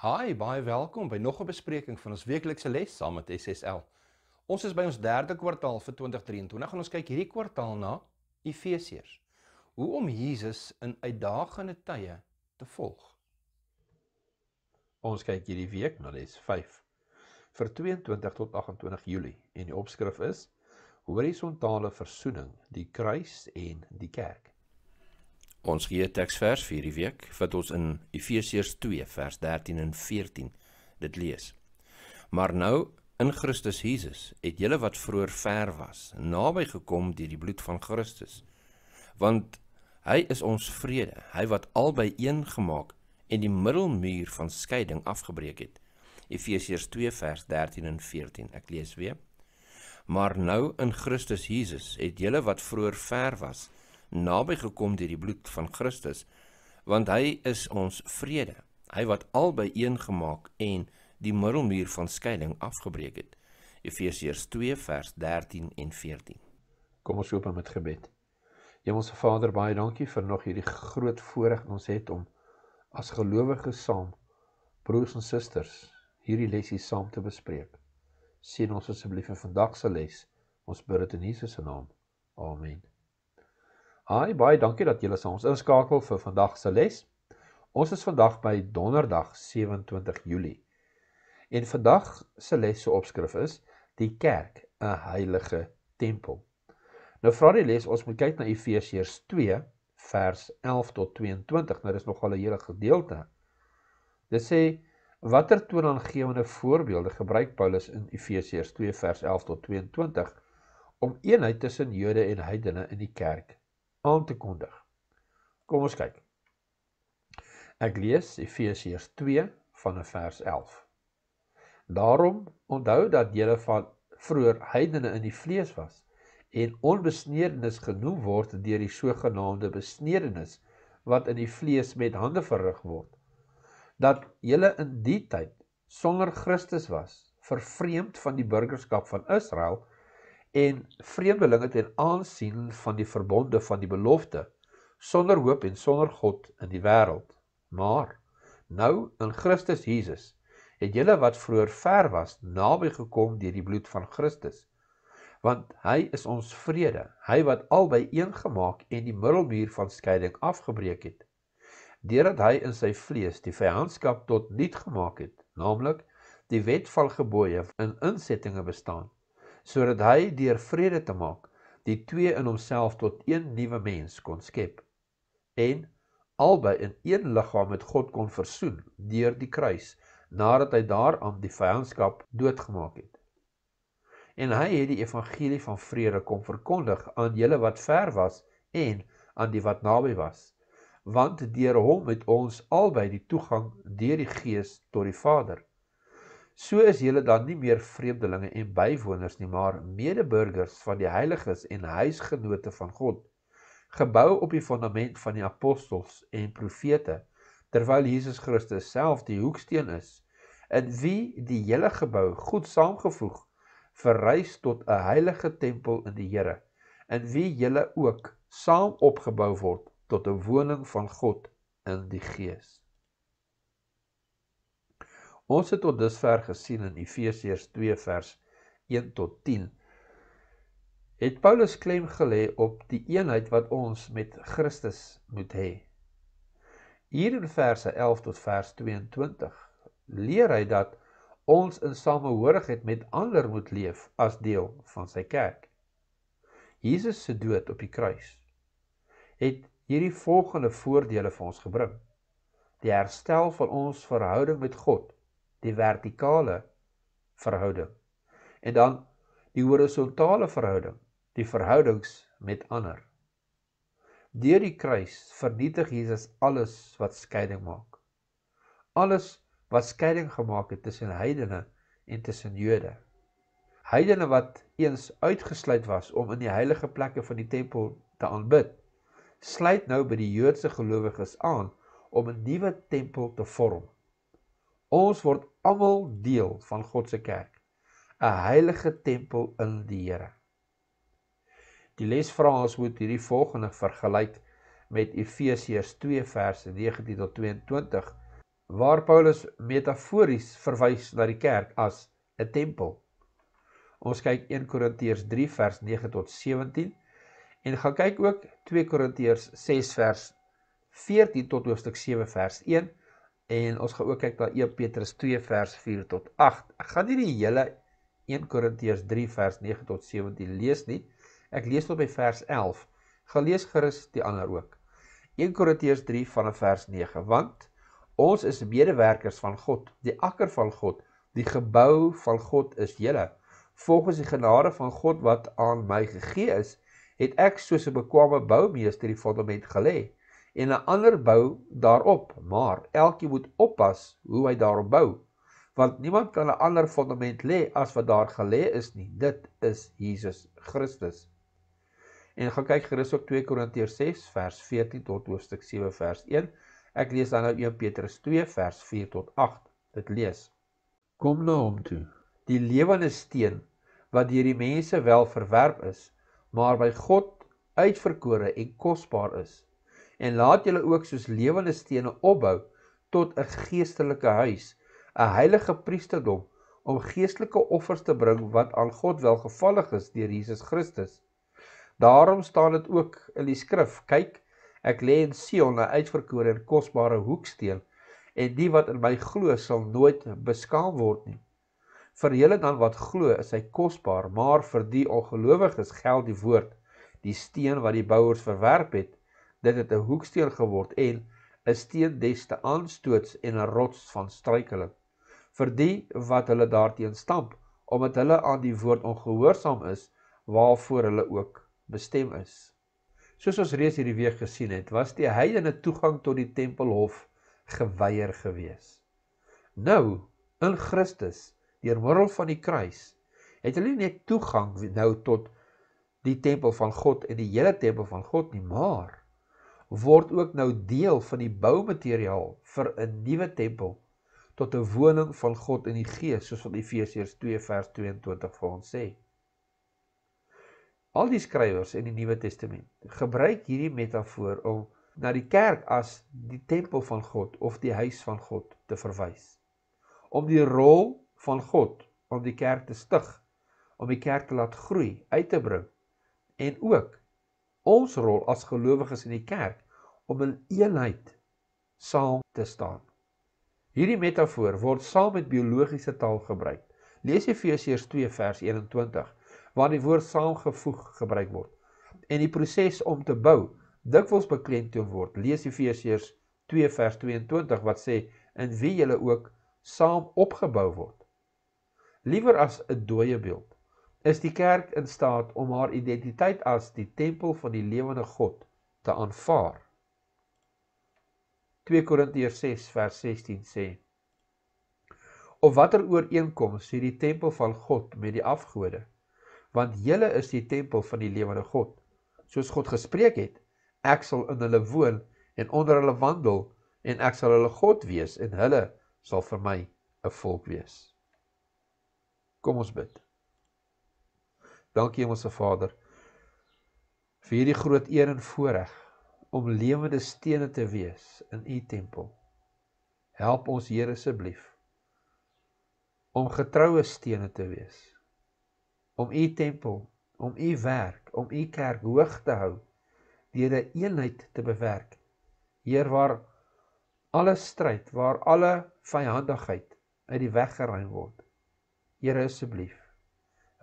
Hi, baie welkom by nog 'n bespreking van ons weeklikse les saam met SSL. Ons is by ons derde kwartaal vir 2023 en ons kyk hierdie kwartaal na Efesiërs. Hoe om Jesus in uitdagende tye te volg. Ons kyk hierdie week na les 5 vir 22 tot 28 Julie en die opskrif is Horisontale versoening, die kruis en die kerk. Ons gee teksvers vir hierdie week wat ons in Efesiërs 2 vers 13 en 14 dit lees. Maar nou in Christus Jesus het julle wat vroeër ver was, naby gekom deur die bloed van Christus. Want hy is ons vrede, hy wat albei een gemaak en die middelmuur van skeiding afgebreek het. Efesiërs 2 vers 13 en 14. Ek lees weer. Maar nou in Christus Jesus het julle wat vroeër ver was, naby gekom deur die bloed van Christus, want hy is ons vrede. Hy wat albei een gemaak en die middelmuur van skeiding afgebreek het. Efesiërs 2 vers 13 en 14. Kom ons loop met gebed. Hemelse Vader, baie dankie vir nog hierdie groot voorreg wat ons het om as gelowiges saam broers en susters hierdie lesse saam te bespreek. Seën ons asseblief vir vandag se les. Ons bid dit in Jesus se naam. Amen. Hi, baie dankie dat julle saam ons inskakel vir vandag se les. Ons is vandag by Donderdag 27 Julie. En vandag se les se opskrif is die kerk, 'n heilige tempel. Nou vra die les, ons moet kyk na Efesiërs 2 vers 11 tot 22. Nou dis nogal 'n hele gedeelte. Dit sê watter toon aangewende voorbeelde gebruik Paulus in Efesiërs 2 vers 11 tot 22 om eenheid tussen Jode en heidene in die kerk aan te kondig. Kom ons kyk. Ek lees Efesiërs 2 van vers 11. Daarom onthou dat julle van vroeër heidene in die vlees was en onbesnedenis genoem word deur die sogenaamde besnedenis wat in die vlees met hande verrig word dat julle in die tyd sonder Christus was vervreemd van die burgerskap van Israel en vreemdelinge ten aansien van die verbonde van die belofte sonder hoop en sonder God in die wêreld. Maar nou in Christus Jesus het julle wat vroeër ver was naby gekom deur die bloed van Christus. Want hy is ons vrede, hy wat albei een gemaak en die middelmuur van skeiding afgebreek het. Deurdat hy in sy vlees die vyandskap tot niet gemaak het, naamlik die wet van gebooie in insettinge bestaan sodat hy deur vrede te maak die twee in homself tot een nuwe mens kon skep en albei in een liggaam met God kon versoen deur die kruis nadat hy daaraan die vyandskap doodgemaak het. En hy het die evangelie van vrede kom verkondig aan julle wat ver was en aan die wat naby was, want deur hom het ons albei die toegang deur die Gees tot die Vader. So is julle dan nie meer vreemdelinge en bywoners nie, maar medeburgers van die heiliges en huisgenote van God, gebou op die fondament van die apostels en profete, terwyl Jesus Christus self die hoeksteen is, in wie die hele gebou goed saamgevoeg verrys tot 'n heilige tempel in die Here, in wie julle ook saam opgebou word tot 'n woning van God in die Gees. Ons het tot dusver gesien in Efesiërs 2 vers 1 tot 10 het Paulus klem gelê op die eenheid wat ons met Christus moet hê. Hier in verse 11 tot vers 22 leer hy dat ons in samehorigheid met ander moet leef as deel van sy kerk. Jesus se dood op die kruis het hierdie volgende voordele vir ons gebring: die herstel van ons verhouding met God die vertikale verhouding en dan die horisontale verhouding, die verhoudings met ander. Deur die kruis vernietig Jesus alles wat skeiding maak. Alles wat skeiding gemaak het tussen heidene en tussen Jode. Heidene wat eens uitgesluit was om in die heilige plekke van die tempel te aanbid, sluit nou by die Joodse gelowiges aan om 'n nuwe tempel te vorm Ons word almal deel van God se kerk, 'n heilige tempel in die Here. Die les vra ons moet hierdie volgende vergelyk met Efesiërs 2 vers 19 tot 22 waar Paulus metafories verwys na die kerk as 'n tempel. Ons kyk 1 Korintiërs 3 vers 9 tot 17 en gaan kyk ook 2 Korintiërs 6 vers 14 tot hoofstuk 7 vers 1 En ons gaan ook kyk na 1 Petrus 2 vers 4 tot 8. Ek gaan nie die hele 1 Korintiërs 3 vers 9 tot 17 lees nie. Ek lees tot by vers 11. Gaan lees gerus die ander ook. 1 Korintiërs 3 vanaf vers 9. Want ons is medewerkers van God, die akker van God, die gebou van God is julle. Volgens die genade van God wat aan my gegee is, het ek soos 'n bekwame boumeester die fondament gelê en 'n ander bou daarop, maar elkeen moet oppas hoe hy daarop bou, want niemand kan 'n ander fondament lê as wat daar gelê is nie. Dit is Jesus Christus. En gaan kyk gerus op 2 Korintiërs 6 vers 14 tot hoofstuk 7 vers 1. Ek lees dan nou 1 Petrus 2 vers 4 tot 8. Dit lees: Kom na nou hom toe, die lewende steen wat deur die mense wel verwerp is, maar by God uitverkore en kosbaar is en laat julle ook soos lewende stene opbou tot 'n geestelike huis, 'n heilige priesterdom om geestelike offers te bring wat aan God welgevallig is deur Jesus Christus. Daarom staan dit ook in die skrif: "Kyk, ek lê in Sion 'n uitverkore en kosbare hoeksteen, en die wat in my glo sal nooit beskaam word nie." Vir julle dan wat glo, is hy kosbaar, maar vir die ongelowiges geld die woord: "Die steen wat die bouers verwerp het, Dit het 'n hoeksteen geword en 'n steen des te aanstoots en 'n rots van struikeling vir die wat hulle daarteen stamp omdat hulle aan die woord ongehoorsaam is waarvoor hulle ook bestem is. Soos ons reeds hierdie week gesien het, was die heidene toegang tot die tempelhof geweier gewees. Nou, in Christus, deur middel van die kruis, het hulle net toegang nou tot die tempel van God en die hele tempel van God nie, maar word ook nou deel van die boumateriaal vir 'n nuwe tempel tot 'n woning van God in die Gees, soos wat Efesiërs 2 vers 22 vir ons sê. Al die skrywers in die Nuwe Testament gebruik hierdie metafoor om na die kerk as die tempel van God of die huis van God te verwys. Om die rol van God om die kerk te stig, om die kerk te laat groei, uit te bring en ook ons rol as gelowiges in die kerk om in eenheid saam te staan. Hierdie metafoor word saam met biologiese taal gebruik. Lees Efesiërs 2 vers 21 waar die woord saamgevoeg gebruik word en die proses om te bou dikwels beklemtoon word. Lees Efesiërs 2 vers 22 wat sê in wie julle ook saam opgebou word. Liewer as 'n dooie beeld is die kerk in staat om haar identiteit as die tempel van die lewende God te aanvaar. 2 Korintiërs 6 vers 16 sê: Of watter ooreenkoms het die tempel van God met die afgode? Want julle is die tempel van die lewende God. Soos God gespreek het, ek sal in hulle woon en onder hulle wandel en ek sal hulle God wees en hulle sal vir my 'n volk wees. Kom ons bid. Dankie Hemelse Vader vir hierdie groot eer en voorreg om lewende stene te wees in u tempel. Help ons Here asseblief om getroue stene te wees. Om u tempel, om u werk, om u kerk hoog te hou deur 'n eenheid te bewerk. Heer waar alle stryd, waar alle vyandigheid uit die weg geruim word. Here asseblief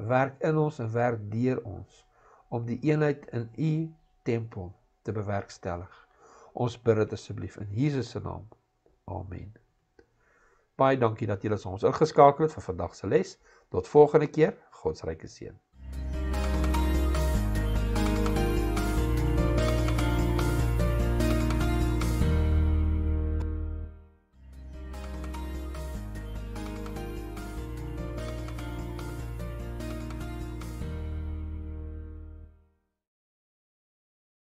werk in ons en werk deur ons om die eenheid in u tempel te bewerkstellig. Ons bid dit asseblief in Jesus se naam. Amen. Baie dankie dat julle ons ingeskakel het vir vandag se les. Tot volgende keer. God se ryke seën.